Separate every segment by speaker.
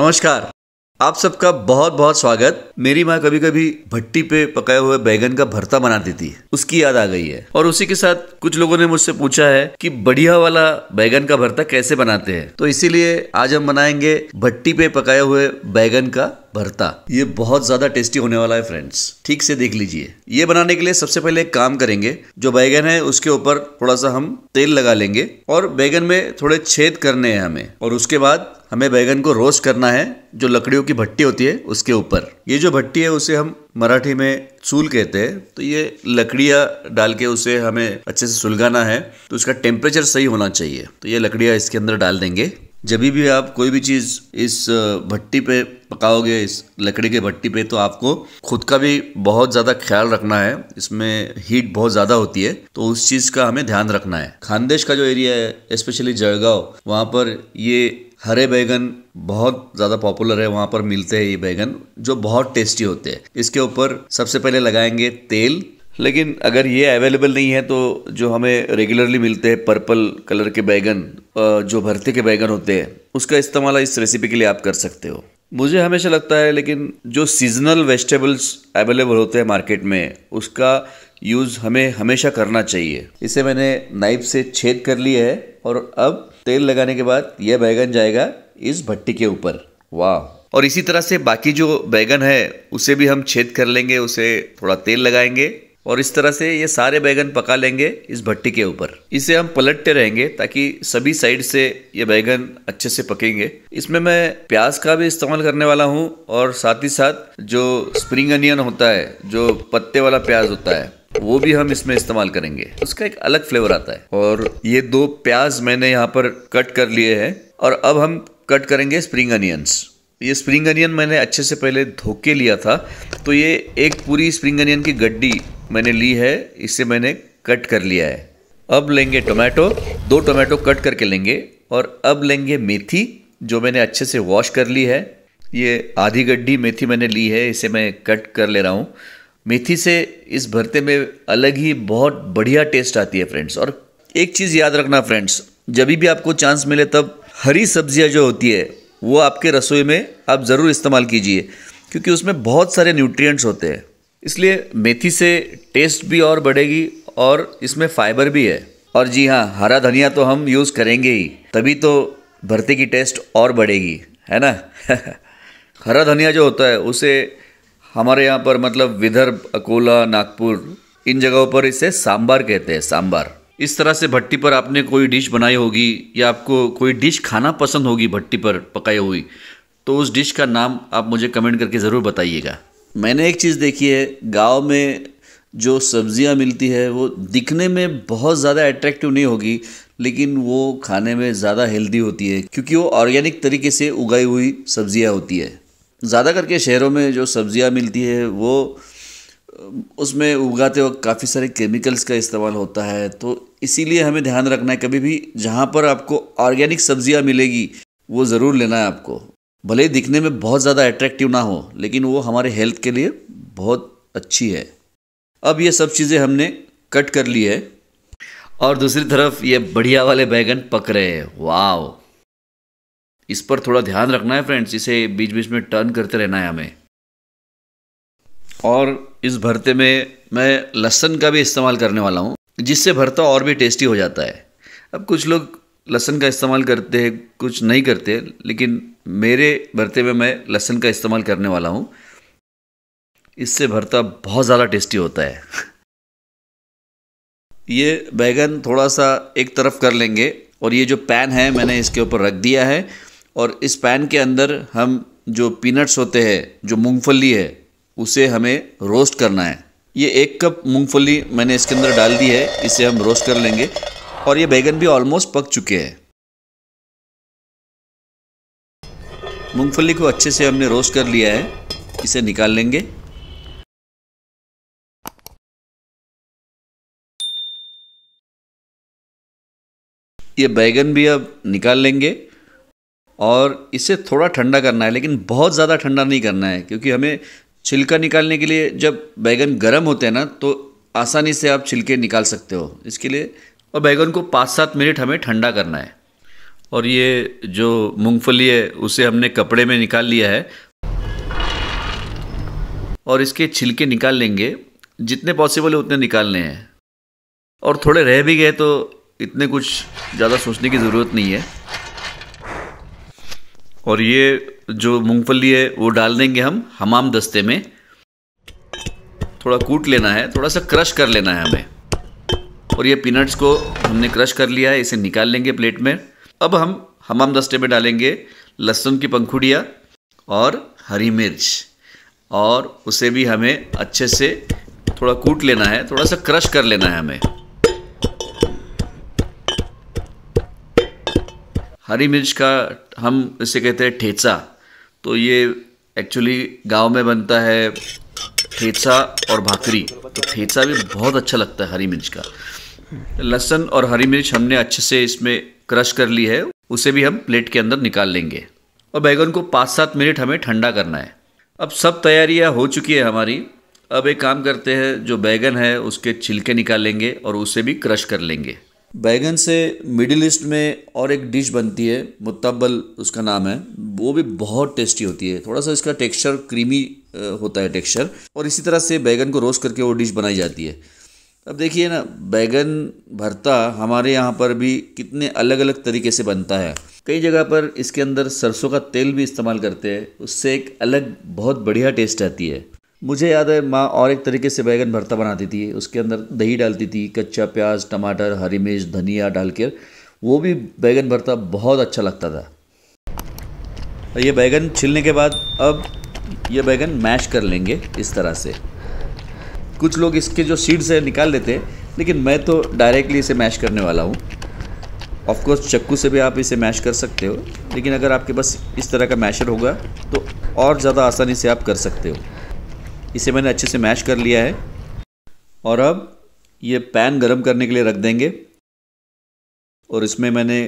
Speaker 1: नमस्कार आप सबका बहुत बहुत स्वागत मेरी माँ कभी कभी भट्टी पे पकाए हुए बैगन का भरता बना देती है उसकी याद आ गई है और उसी के साथ कुछ लोगों ने मुझसे पूछा है कि बढ़िया वाला बैगन का भरता कैसे बनाते हैं तो इसीलिए आज हम बनाएंगे भट्टी पे पकाए हुए बैगन का भरता ये बहुत ज़्यादा टेस्टी होने वाला है फ्रेंड्स ठीक से देख लीजिए ये बनाने के लिए सबसे पहले एक काम करेंगे जो बैगन है उसके ऊपर थोड़ा सा हम तेल लगा लेंगे और बैगन में थोड़े छेद करने हैं हमें और उसके बाद हमें बैगन को रोस्ट करना है जो लकड़ियों की भट्टी होती है उसके ऊपर ये जो भट्टी है उसे हम मराठी में सूल कहते हैं तो ये लकड़िया डाल के उसे हमें अच्छे से सुलगाना है तो उसका टेम्परेचर सही होना चाहिए तो ये लकड़िया इसके अंदर डाल देंगे जब भी आप कोई भी चीज़ इस भट्टी पे पकाओगे इस लकड़ी के भट्टी पे तो आपको खुद का भी बहुत ज़्यादा ख्याल रखना है इसमें हीट बहुत ज़्यादा होती है तो उस चीज़ का हमें ध्यान रखना है खानदेश का जो एरिया है स्पेशली जलगांव वहां पर ये हरे बैगन बहुत ज़्यादा पॉपुलर है वहाँ पर मिलते हैं ये बैगन जो बहुत टेस्टी होते हैं इसके ऊपर सबसे पहले लगाएंगे तेल लेकिन अगर ये अवेलेबल नहीं है तो जो हमें रेगुलरली मिलते हैं पर्पल कलर के बैगन जो भरते के बैगन होते हैं उसका इस्तेमाल इस रेसिपी के लिए आप कर सकते हो मुझे हमेशा लगता है लेकिन जो सीजनल वेजिटेबल्स अवेलेबल होते हैं मार्केट में उसका यूज़ हमें हमेशा करना चाहिए इसे मैंने नाइफ से छेद कर लिया है और अब तेल लगाने के बाद यह बैगन जाएगा इस भट्टी के ऊपर वाह और इसी तरह से बाकी जो बैगन है उसे भी हम छेद कर लेंगे उसे थोड़ा तेल लगाएंगे और इस तरह से ये सारे बैगन पका लेंगे इस भट्टी के ऊपर इसे हम पलटते रहेंगे ताकि सभी साइड से ये बैगन अच्छे से पकेंगे इसमें मैं प्याज का भी इस्तेमाल करने वाला हूँ और साथ ही साथ जो स्प्रिंग अनियन होता है जो पत्ते वाला प्याज होता है वो भी हम इसमें इस्तेमाल करेंगे उसका एक अलग फ्लेवर आता है और ये दो प्याज मैंने यहाँ पर कट कर लिए हैं और अब हम कट करेंगे स्प्रिंग अनियंस ये स्प्रिंग अनियन मैंने अच्छे से पहले धो के लिया था तो ये एक पूरी स्प्रिंग अनियन की गड्डी मैंने ली है इसे मैंने कट कर लिया है अब लेंगे टोमेटो दो टोमेटो कट करके लेंगे और अब लेंगे मेथी जो मैंने अच्छे से वॉश कर ली है ये आधी गड्ढी मेथी मैंने ली है इसे मैं कट कर ले रहा हूँ मेथी से इस भरते में अलग ही बहुत बढ़िया टेस्ट आती है फ्रेंड्स और एक चीज़ याद रखना फ्रेंड्स जब भी आपको चांस मिले तब हरी सब्जियाँ जो होती है वो आपके रसोई में आप ज़रूर इस्तेमाल कीजिए क्योंकि उसमें बहुत सारे न्यूट्रिएंट्स होते हैं इसलिए मेथी से टेस्ट भी और बढ़ेगी और इसमें फाइबर भी है और जी हाँ हरा धनिया तो हम यूज़ करेंगे ही तभी तो भरते की टेस्ट और बढ़ेगी है ना हरा धनिया जो होता है उसे हमारे यहाँ पर मतलब विदर्भ अकोला नागपुर इन जगहों पर इसे सांबार कहते हैं सांबार इस तरह से भट्टी पर आपने कोई डिश बनाई होगी या आपको कोई डिश खाना पसंद होगी भट्टी पर पकाई हुई तो उस डिश का नाम आप मुझे कमेंट करके ज़रूर बताइएगा मैंने एक चीज़ देखी है गांव में जो सब्जियां मिलती है वो दिखने में बहुत ज़्यादा अट्रैक्टिव नहीं होगी लेकिन वो खाने में ज़्यादा हेल्दी होती है क्योंकि वो ऑर्गेनिक तरीके से उगाई हुई सब्जियां होती है ज़्यादा करके शहरों में जो सब्जियां मिलती है वो उसमें उगाते वक्त काफ़ी सारे केमिकल्स का इस्तेमाल होता है तो इसीलिए हमें ध्यान रखना है कभी भी जहाँ पर आपको ऑर्गेनिक सब्जियाँ मिलेगी वो ज़रूर लेना है आपको भले ही दिखने में बहुत ज़्यादा अट्रैक्टिव ना हो लेकिन वो हमारे हेल्थ के लिए बहुत अच्छी है अब ये सब चीज़ें हमने कट कर ली है और दूसरी तरफ ये बढ़िया वाले बैगन पक रहे हैं वाव इस पर थोड़ा ध्यान रखना है फ्रेंड्स इसे बीच बीच में टर्न करते रहना है हमें और इस भरते में मैं लहसन का भी इस्तेमाल करने वाला हूँ जिससे भरता और भी टेस्टी हो जाता है अब कुछ लोग लहसन का इस्तेमाल करते हैं कुछ नहीं करते लेकिन मेरे भरते में मैं लहसन का इस्तेमाल करने वाला हूँ इससे भरता बहुत ज़्यादा टेस्टी होता है ये बैगन थोड़ा सा एक तरफ कर लेंगे और ये जो पैन है मैंने इसके ऊपर रख दिया है और इस पैन के अंदर हम जो पीनट्स होते हैं जो मूंगफली है उसे हमें रोस्ट करना है ये एक कप मूंगफली मैंने इसके अंदर डाल दी है इसे हम रोस्ट कर लेंगे और ये बैगन भी ऑलमोस्ट पक चुके हैं मूंगफली को अच्छे से हमने रोस्ट कर लिया है इसे निकाल लेंगे ये बैगन भी अब निकाल लेंगे और इसे थोड़ा ठंडा करना है लेकिन बहुत ज़्यादा ठंडा नहीं करना है क्योंकि हमें छिलका निकालने के लिए जब बैगन गर्म होते हैं ना तो आसानी से आप छिलके निकाल सकते हो इसके लिए और बैगन को पाँच सात मिनट हमें ठंडा करना है और ये जो मूंगफली है उसे हमने कपड़े में निकाल लिया है और इसके छिलके निकाल लेंगे जितने पॉसिबल है उतने निकालने हैं और थोड़े रह भी गए तो इतने कुछ ज़्यादा सोचने की ज़रूरत नहीं है और ये जो मूंगफली है वो डाल देंगे हम हमाम दस्ते में थोड़ा कूट लेना है थोड़ा सा क्रश कर लेना है हमें और ये पीनट्स को हमने क्रश कर लिया है इसे निकाल लेंगे प्लेट में अब हम हमाम दस्ते में डालेंगे लहसुन की पंखुड़िया और हरी मिर्च और उसे भी हमें अच्छे से थोड़ा कूट लेना है थोड़ा सा क्रश कर लेना है हमें हरी मिर्च का हम इसे कहते हैं ठेचा तो ये एक्चुअली गांव में बनता है ठेचा और भाकरी तो ठेचा भी बहुत अच्छा लगता है हरी मिर्च का लहसन और हरी मिर्च हमने अच्छे से इसमें क्रश कर ली है उसे भी हम प्लेट के अंदर निकाल लेंगे और बैगन को पाँच सात मिनट हमें ठंडा करना है अब सब तैयारियाँ हो चुकी है हमारी अब एक काम करते हैं जो बैगन है उसके छिलके निकाल लेंगे और उसे भी क्रश कर लेंगे बैगन से मिडिल ईस्ट में और एक डिश बनती है मुतब्बल उसका नाम है वो भी बहुत टेस्टी होती है थोड़ा सा इसका टेक्सचर क्रीमी होता है टेक्सचर और इसी तरह से बैगन को रोस्ट करके वो डिश बनाई जाती है अब देखिए ना बैगन भरता हमारे यहाँ पर भी कितने अलग अलग तरीके से बनता है कई जगह पर इसके अंदर सरसों का तेल भी इस्तेमाल करते हैं उससे एक अलग बहुत बढ़िया टेस्ट आती है मुझे याद है माँ और एक तरीके से बैगन भरता बनाती थी उसके अंदर दही डालती थी कच्चा प्याज टमाटर हरी मिर्च धनिया डाल कर वो भी बैगन भरता बहुत अच्छा लगता था ये बैगन छिलने के बाद अब ये बैगन मैश कर लेंगे इस तरह से कुछ लोग इसके जो सीड्स है निकाल लेते हैं लेकिन मैं तो डायरेक्टली इसे मैश करने वाला हूँ ऑफकोर्स चक्कू से भी आप इसे मैश कर सकते हो लेकिन अगर आपके पास इस तरह का मैशर होगा तो और ज़्यादा आसानी से आप कर सकते हो इसे मैंने अच्छे से मैश कर लिया है और अब ये पैन गरम करने के लिए रख देंगे और इसमें मैंने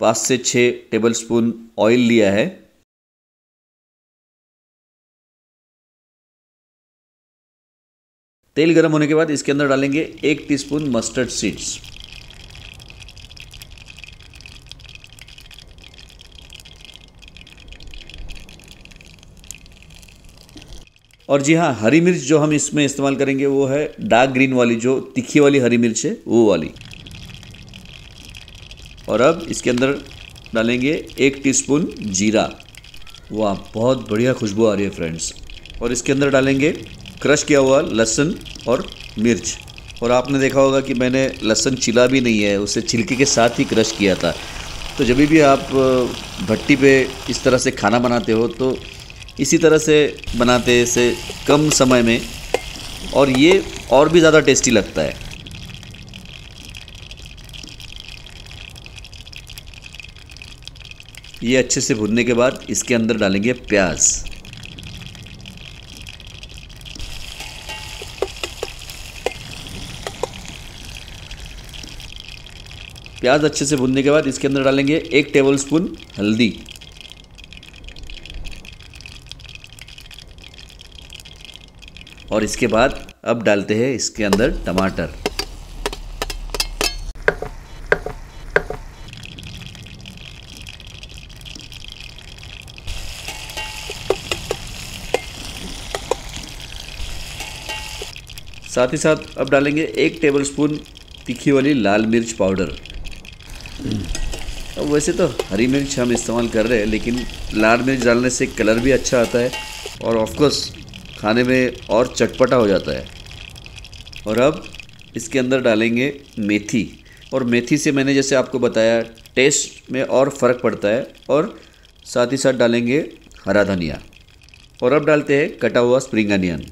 Speaker 1: पाँच से छः टेबल स्पून ऑयल लिया है तेल गर्म होने के बाद इसके अंदर डालेंगे एक टीस्पून मस्टर्ड सीड्स और जी हाँ हरी मिर्च जो हम इसमें इस्तेमाल करेंगे वो है डार्क ग्रीन वाली जो तीखी वाली हरी मिर्च है वो वाली और अब इसके अंदर डालेंगे एक टीस्पून जीरा वाह बहुत बढ़िया खुशबू आ रही है फ्रेंड्स और इसके अंदर डालेंगे क्रश किया हुआ लहसुन और मिर्च और आपने देखा होगा कि मैंने लहसुन छिला भी नहीं है उसे छिलके के साथ ही क्रश किया था तो जब भी आप भट्टी पे इस तरह से खाना बनाते हो तो इसी तरह से बनाते से कम समय में और ये और भी ज़्यादा टेस्टी लगता है ये अच्छे से भुनने के बाद इसके अंदर डालेंगे प्याज़ प्याज अच्छे से भूनने के बाद इसके अंदर डालेंगे एक टेबल स्पून हल्दी और इसके बाद अब डालते हैं इसके अंदर टमाटर साथ ही साथ अब डालेंगे एक टेबलस्पून तीखी वाली लाल मिर्च पाउडर अब वैसे तो हरी मिर्च हम इस्तेमाल कर रहे हैं लेकिन लाल मिर्च डालने से कलर भी अच्छा आता है और ऑफकोर्स खाने में और चटपटा हो जाता है और अब इसके अंदर डालेंगे मेथी और मेथी से मैंने जैसे आपको बताया टेस्ट में और फ़र्क पड़ता है और साथ ही साथ डालेंगे हरा धनिया और अब डालते हैं कटा हुआ स्प्रिंग अनियन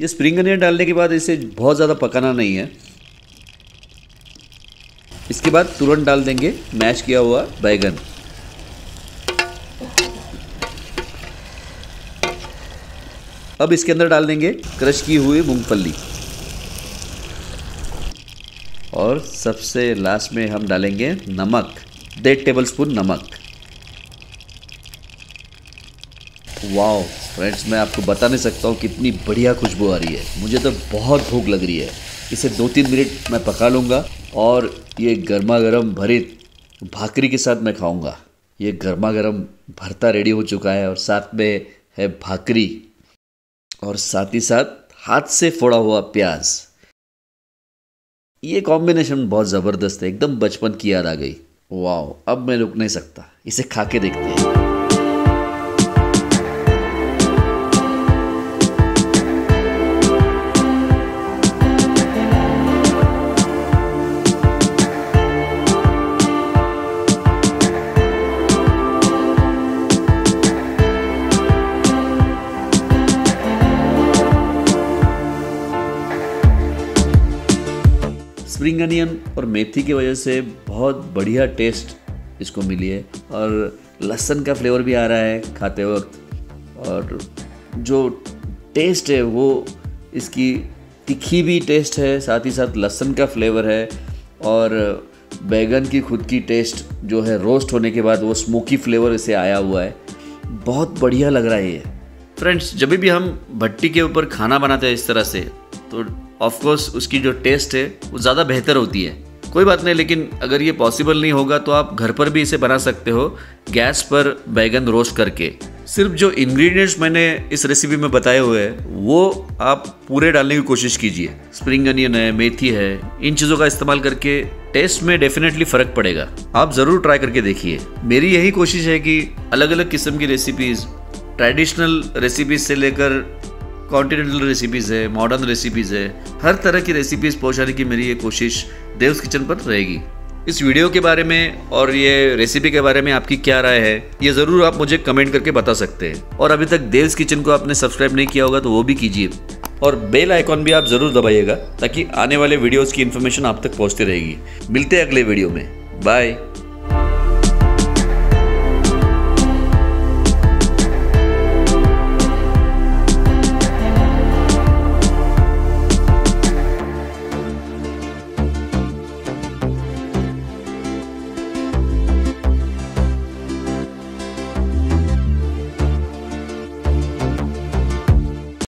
Speaker 1: ये स्प्रिंग अनियन डालने के बाद इसे बहुत ज़्यादा पकाना नहीं है इसके बाद तुरंत डाल देंगे मैश किया हुआ बैगन अब इसके अंदर डाल देंगे क्रश की हुई मूंगफली और सबसे लास्ट में हम डालेंगे नमक डेढ़ टेबल स्पून नमक वाओ फ्रेंड्स मैं आपको बता नहीं सकता हूँ कितनी बढ़िया खुशबू आ रही है मुझे तो बहुत भूख लग रही है इसे दो तीन मिनट मैं पका लूँगा और ये गर्मा गर्म भरी भाकरी के साथ मैं खाऊँगा ये गर्मा गर्म भरता रेडी हो चुका है और साथ में है भाकरी और साथ ही साथ हाथ से फोड़ा हुआ प्याज ये कॉम्बिनेशन बहुत ज़बरदस्त है एकदम बचपन की याद आ गई वाह अब मैं रुक नहीं सकता इसे खा के देखते हैं स्प्रिंग अनियन और मेथी की वजह से बहुत बढ़िया टेस्ट इसको मिली है और लहसन का फ्लेवर भी आ रहा है खाते वक्त और जो टेस्ट है वो इसकी तीखी भी टेस्ट है साथ ही साथ लहसन का फ्लेवर है और बैगन की खुद की टेस्ट जो है रोस्ट होने के बाद वो स्मोकी फ्लेवर इसे आया हुआ है बहुत बढ़िया लग रहा है ये फ्रेंड्स जब भी हम भट्टी के ऊपर खाना बनाते हैं इस तरह से तो ऑफकोर्स उसकी जो टेस्ट है वो ज़्यादा बेहतर होती है कोई बात नहीं लेकिन अगर ये पॉसिबल नहीं होगा तो आप घर पर भी इसे बना सकते हो गैस पर बैगन रोस्ट करके सिर्फ जो इंग्रेडिएंट्स मैंने इस रेसिपी में बताए हुए हैं वो आप पूरे डालने की कोशिश कीजिए स्प्रिंग अनियन है मेथी है इन चीज़ों का इस्तेमाल करके टेस्ट में डेफिनेटली फ़र्क पड़ेगा आप ज़रूर ट्राई करके देखिए मेरी यही कोशिश है कि अलग अलग किस्म की रेसिपीज़ ट्रेडिशनल रेसिपीज से लेकर कॉन्टिनेंटल रेसिपीज़ है मॉडर्न रेसिपीज़ है हर तरह की रेसिपीज़ पहुँचाने की मेरी ये कोशिश देवस किचन पर रहेगी इस वीडियो के बारे में और ये रेसिपी के बारे में आपकी क्या राय है ये ज़रूर आप मुझे कमेंट करके बता सकते हैं और अभी तक देव्स किचन को आपने सब्सक्राइब नहीं किया होगा तो वो भी कीजिए और बेल आइकॉन भी आप ज़रूर दबाइएगा ताकि आने वाले वीडियोज़ की इन्फॉर्मेशन आप तक पहुँचती रहेगी मिलते हैं अगले वीडियो में बाय